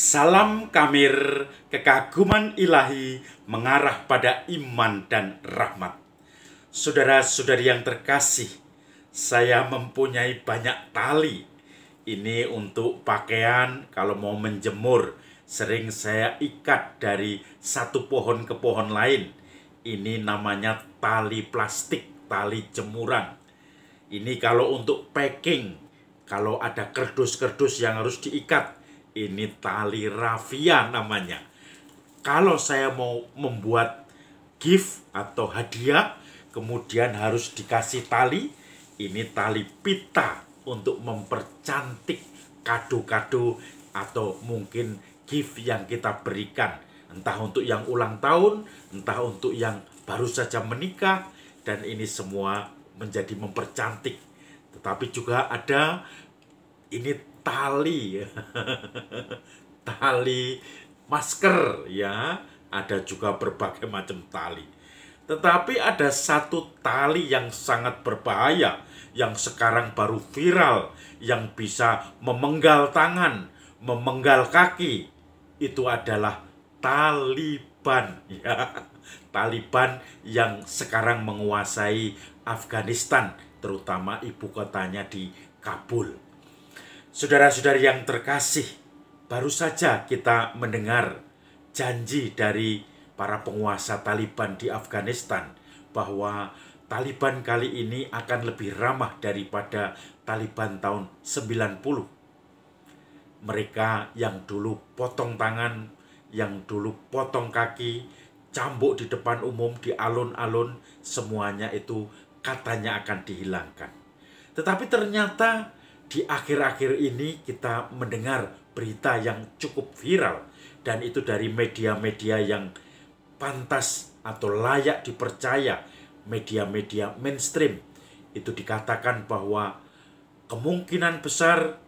Salam kamir, kekaguman ilahi mengarah pada iman dan rahmat. Saudara-saudari yang terkasih, saya mempunyai banyak tali. Ini untuk pakaian kalau mau menjemur. Sering saya ikat dari satu pohon ke pohon lain. Ini namanya tali plastik, tali jemuran. Ini kalau untuk packing, kalau ada kerdus-kerdus yang harus diikat, ini tali rafia namanya. Kalau saya mau membuat gift atau hadiah, kemudian harus dikasih tali. Ini tali pita untuk mempercantik kado-kado atau mungkin gift yang kita berikan. Entah untuk yang ulang tahun, entah untuk yang baru saja menikah, dan ini semua menjadi mempercantik. Tetapi juga ada ini tali ya. tali masker ya ada juga berbagai macam tali tetapi ada satu tali yang sangat berbahaya yang sekarang baru viral yang bisa memenggal tangan memenggal kaki itu adalah Taliban ya Taliban yang sekarang menguasai Afghanistan terutama ibu kotanya di Kabul saudara saudara yang terkasih, baru saja kita mendengar janji dari para penguasa Taliban di Afghanistan bahwa Taliban kali ini akan lebih ramah daripada Taliban tahun 90. Mereka yang dulu potong tangan, yang dulu potong kaki, cambuk di depan umum, di alun-alun, semuanya itu katanya akan dihilangkan. Tetapi ternyata di akhir-akhir ini kita mendengar berita yang cukup viral dan itu dari media-media yang pantas atau layak dipercaya, media-media mainstream. Itu dikatakan bahwa kemungkinan besar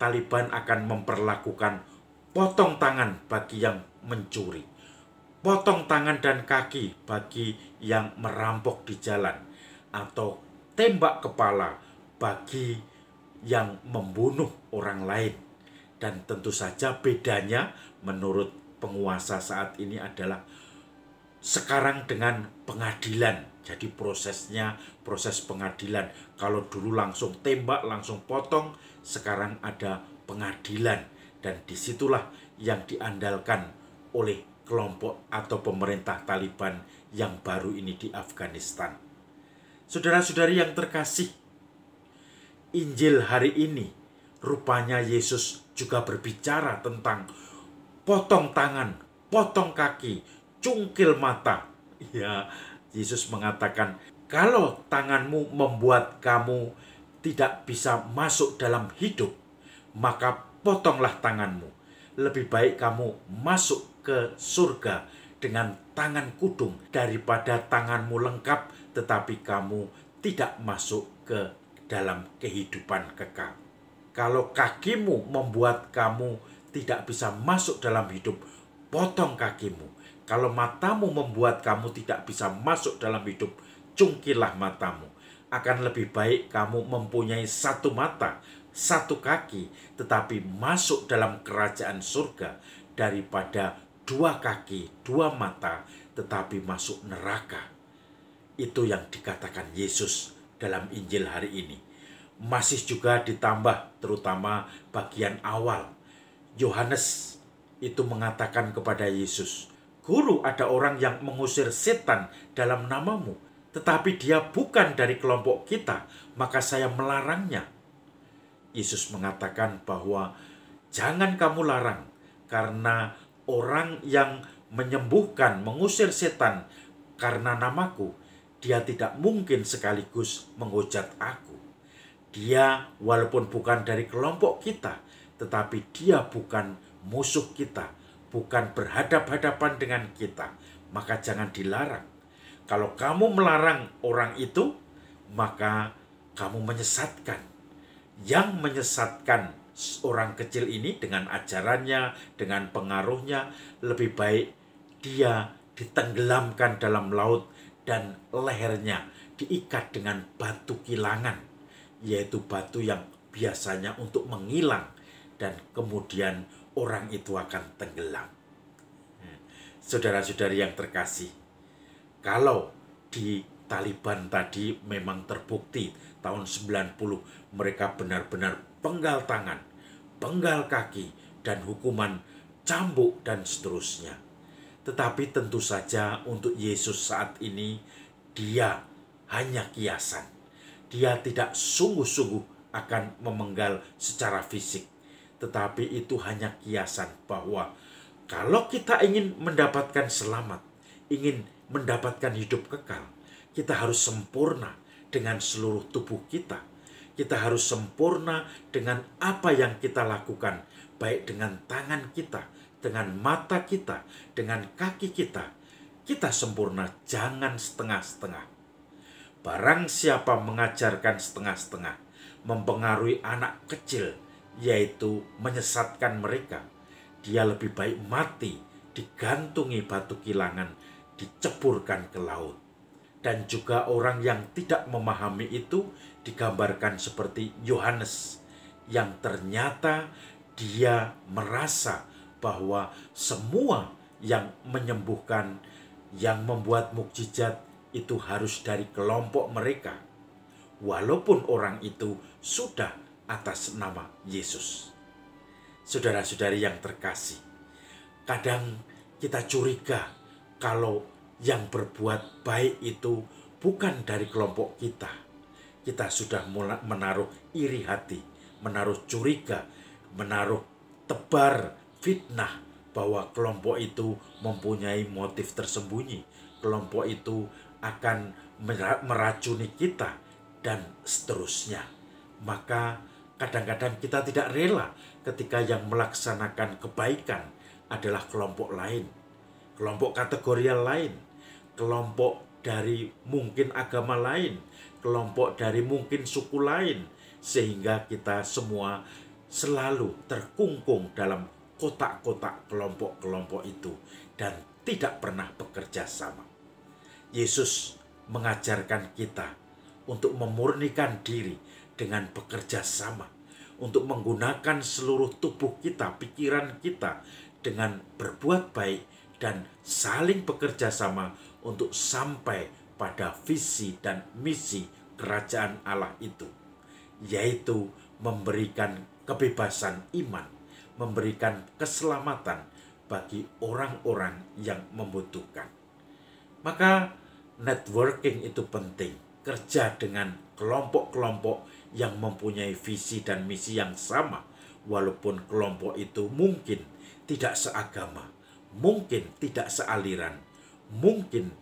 Taliban akan memperlakukan potong tangan bagi yang mencuri, potong tangan dan kaki bagi yang merampok di jalan, atau tembak kepala bagi yang membunuh orang lain. Dan tentu saja bedanya menurut penguasa saat ini adalah sekarang dengan pengadilan. Jadi prosesnya proses pengadilan. Kalau dulu langsung tembak, langsung potong, sekarang ada pengadilan. Dan disitulah yang diandalkan oleh kelompok atau pemerintah Taliban yang baru ini di Afghanistan. Saudara-saudari yang terkasih, Injil hari ini, rupanya Yesus juga berbicara tentang potong tangan, potong kaki, cungkil mata. Ya, Yesus mengatakan, "Kalau tanganmu membuat kamu tidak bisa masuk dalam hidup, maka potonglah tanganmu. Lebih baik kamu masuk ke surga dengan tangan kudung daripada tanganmu lengkap, tetapi kamu tidak masuk ke dalam kehidupan kekal. Kalau kakimu membuat kamu tidak bisa masuk dalam hidup, potong kakimu. Kalau matamu membuat kamu tidak bisa masuk dalam hidup, cungkilah matamu. Akan lebih baik kamu mempunyai satu mata, satu kaki, tetapi masuk dalam kerajaan surga daripada dua kaki, dua mata, tetapi masuk neraka. Itu yang dikatakan Yesus dalam Injil hari ini. Masih juga ditambah terutama bagian awal. Yohanes itu mengatakan kepada Yesus, Guru ada orang yang mengusir setan dalam namamu, tetapi dia bukan dari kelompok kita, maka saya melarangnya. Yesus mengatakan bahwa jangan kamu larang, karena orang yang menyembuhkan, mengusir setan karena namaku, dia tidak mungkin sekaligus menghujat aku. Dia walaupun bukan dari kelompok kita, tetapi dia bukan musuh kita, bukan berhadap-hadapan dengan kita, maka jangan dilarang. Kalau kamu melarang orang itu, maka kamu menyesatkan. Yang menyesatkan orang kecil ini dengan ajarannya, dengan pengaruhnya, lebih baik dia ditenggelamkan dalam laut dan lehernya diikat dengan batu kilangan, yaitu batu yang biasanya untuk mengilang dan kemudian orang itu akan tenggelam. Hmm. Saudara-saudari yang terkasih, kalau di Taliban tadi memang terbukti tahun 90 mereka benar-benar penggal tangan, penggal kaki, dan hukuman cambuk dan seterusnya. Tetapi tentu saja untuk Yesus saat ini dia hanya kiasan. Dia tidak sungguh-sungguh akan memenggal secara fisik. Tetapi itu hanya kiasan bahwa kalau kita ingin mendapatkan selamat, ingin mendapatkan hidup kekal, kita harus sempurna dengan seluruh tubuh kita. Kita harus sempurna dengan apa yang kita lakukan, baik dengan tangan kita, dengan mata kita, dengan kaki kita, kita sempurna, jangan setengah-setengah. Barang siapa mengajarkan setengah-setengah, mempengaruhi anak kecil, yaitu menyesatkan mereka, dia lebih baik mati, digantungi batu kilangan, diceburkan ke laut. Dan juga orang yang tidak memahami itu digambarkan seperti Yohanes yang ternyata dia merasa bahwa semua yang menyembuhkan, yang membuat mukjizat itu harus dari kelompok mereka, walaupun orang itu sudah atas nama Yesus. Saudara-saudari yang terkasih, kadang kita curiga kalau yang berbuat baik itu bukan dari kelompok kita. Kita sudah menaruh iri hati, menaruh curiga, menaruh tebar fitnah bahwa kelompok itu mempunyai motif tersembunyi. Kelompok itu akan meracuni kita dan seterusnya. Maka kadang-kadang kita tidak rela ketika yang melaksanakan kebaikan adalah kelompok lain, kelompok kategorial lain, kelompok dari mungkin agama lain, kelompok dari mungkin suku lain, sehingga kita semua selalu terkungkung dalam kotak-kotak kelompok-kelompok itu dan tidak pernah bekerja sama. Yesus mengajarkan kita untuk memurnikan diri dengan bekerja sama, untuk menggunakan seluruh tubuh kita, pikiran kita, dengan berbuat baik dan saling bekerja sama untuk sampai pada visi dan misi kerajaan Allah itu, yaitu memberikan kebebasan iman memberikan keselamatan bagi orang-orang yang membutuhkan. Maka networking itu penting. Kerja dengan kelompok-kelompok yang mempunyai visi dan misi yang sama, walaupun kelompok itu mungkin tidak seagama, mungkin tidak sealiran, mungkin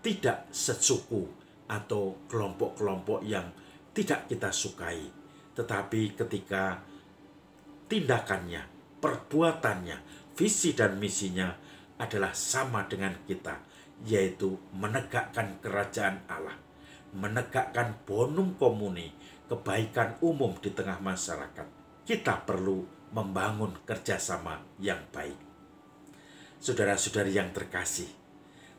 tidak sesuku atau kelompok-kelompok yang tidak kita sukai. Tetapi ketika tindakannya perbuatannya, visi dan misinya adalah sama dengan kita, yaitu menegakkan kerajaan Allah, menegakkan bonum komuni, kebaikan umum di tengah masyarakat. Kita perlu membangun kerjasama yang baik. Saudara-saudari yang terkasih,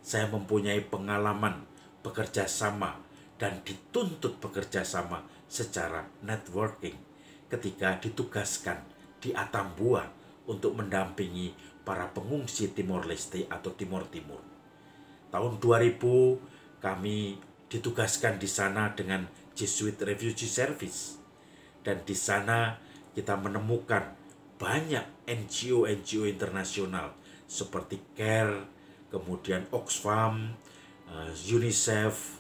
saya mempunyai pengalaman bekerja sama dan dituntut bekerja sama secara networking ketika ditugaskan di Atambua untuk mendampingi para pengungsi Timor Leste atau Timor Timur. Tahun 2000 kami ditugaskan di sana dengan Jesuit Refugee Service dan di sana kita menemukan banyak NGO-NGO internasional seperti CARE, kemudian Oxfam, eh, UNICEF,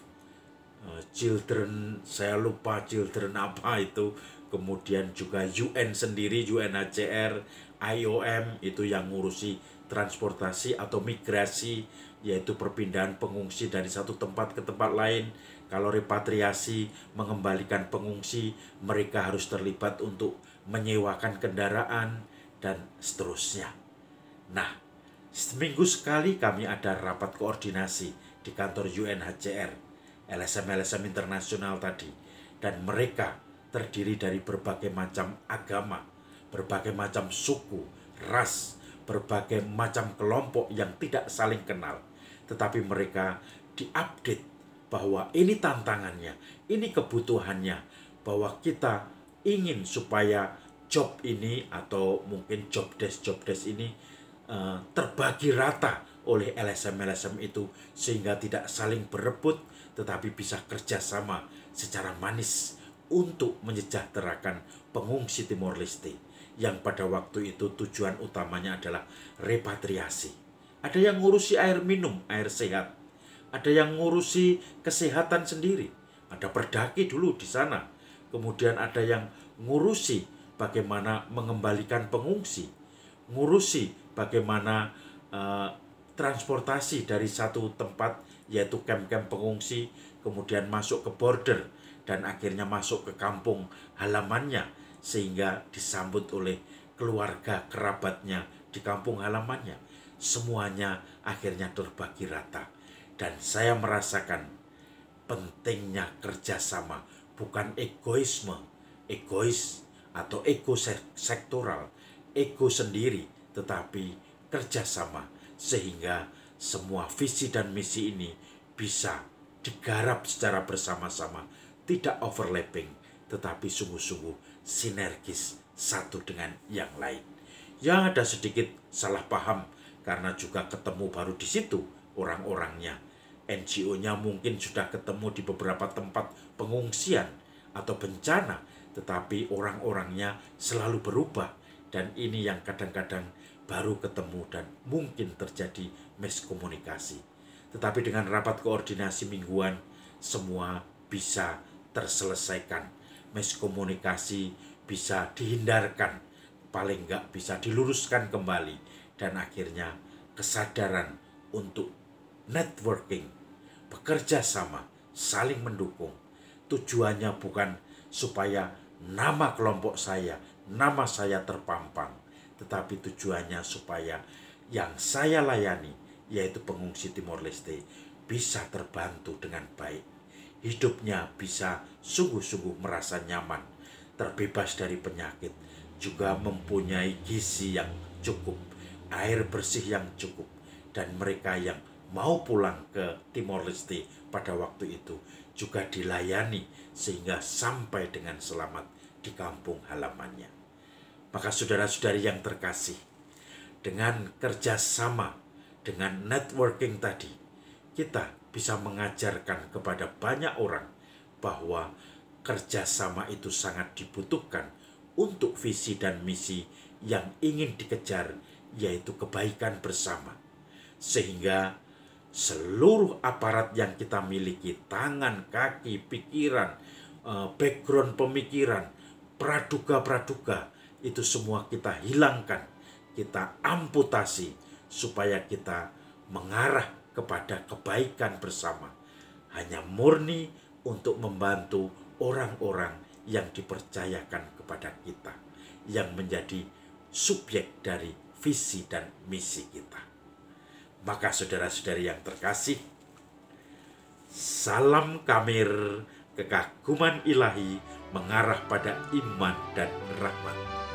eh, Children, saya lupa Children apa itu, kemudian juga UN sendiri, UNHCR, IOM itu yang ngurusi transportasi atau migrasi yaitu perpindahan pengungsi dari satu tempat ke tempat lain. Kalau repatriasi mengembalikan pengungsi, mereka harus terlibat untuk menyewakan kendaraan dan seterusnya. Nah, seminggu sekali kami ada rapat koordinasi di kantor UNHCR, LSM-LSM internasional tadi dan mereka terdiri dari berbagai macam agama, berbagai macam suku, ras, berbagai macam kelompok yang tidak saling kenal. Tetapi mereka diupdate bahwa ini tantangannya, ini kebutuhannya, bahwa kita ingin supaya job ini atau mungkin job desk job desk ini uh, terbagi rata oleh LSM-LSM itu sehingga tidak saling berebut tetapi bisa kerjasama secara manis untuk menyejahterakan pengungsi Timor Leste yang pada waktu itu tujuan utamanya adalah repatriasi. Ada yang ngurusi air minum, air sehat. Ada yang ngurusi kesehatan sendiri. Ada perdaki dulu di sana. Kemudian ada yang ngurusi bagaimana mengembalikan pengungsi. Ngurusi bagaimana uh, transportasi dari satu tempat yaitu kem-kem pengungsi kemudian masuk ke border dan akhirnya masuk ke kampung halamannya sehingga disambut oleh keluarga kerabatnya di kampung halamannya. Semuanya akhirnya terbagi rata. Dan saya merasakan pentingnya kerjasama, bukan egoisme, egois atau ego sektoral, ego sendiri, tetapi kerjasama sehingga semua visi dan misi ini bisa digarap secara bersama-sama tidak overlapping, tetapi sungguh-sungguh sinergis satu dengan yang lain. yang ada sedikit salah paham karena juga ketemu baru di situ orang-orangnya. NGO-nya mungkin sudah ketemu di beberapa tempat pengungsian atau bencana, tetapi orang-orangnya selalu berubah dan ini yang kadang-kadang baru ketemu dan mungkin terjadi miskomunikasi. Tetapi dengan rapat koordinasi mingguan, semua bisa terselesaikan. Miskomunikasi bisa dihindarkan, paling nggak bisa diluruskan kembali. Dan akhirnya kesadaran untuk networking, bekerja sama, saling mendukung. Tujuannya bukan supaya nama kelompok saya, nama saya terpampang. Tetapi tujuannya supaya yang saya layani, yaitu pengungsi Timor Leste, bisa terbantu dengan baik hidupnya bisa sungguh-sungguh merasa nyaman, terbebas dari penyakit, juga mempunyai gizi yang cukup, air bersih yang cukup, dan mereka yang mau pulang ke Timor Leste pada waktu itu juga dilayani sehingga sampai dengan selamat di kampung halamannya. Maka saudara-saudari yang terkasih, dengan kerjasama, dengan networking tadi, kita bisa mengajarkan kepada banyak orang bahwa kerjasama itu sangat dibutuhkan untuk visi dan misi yang ingin dikejar, yaitu kebaikan bersama, sehingga seluruh aparat yang kita miliki, tangan, kaki, pikiran, eh, background pemikiran, praduga-praduga, itu semua kita hilangkan, kita amputasi supaya kita mengarah kepada kebaikan bersama, hanya murni untuk membantu orang-orang yang dipercayakan kepada kita, yang menjadi subjek dari visi dan misi kita. Maka saudara-saudari yang terkasih, salam kamir kekaguman ilahi mengarah pada iman dan rahmat.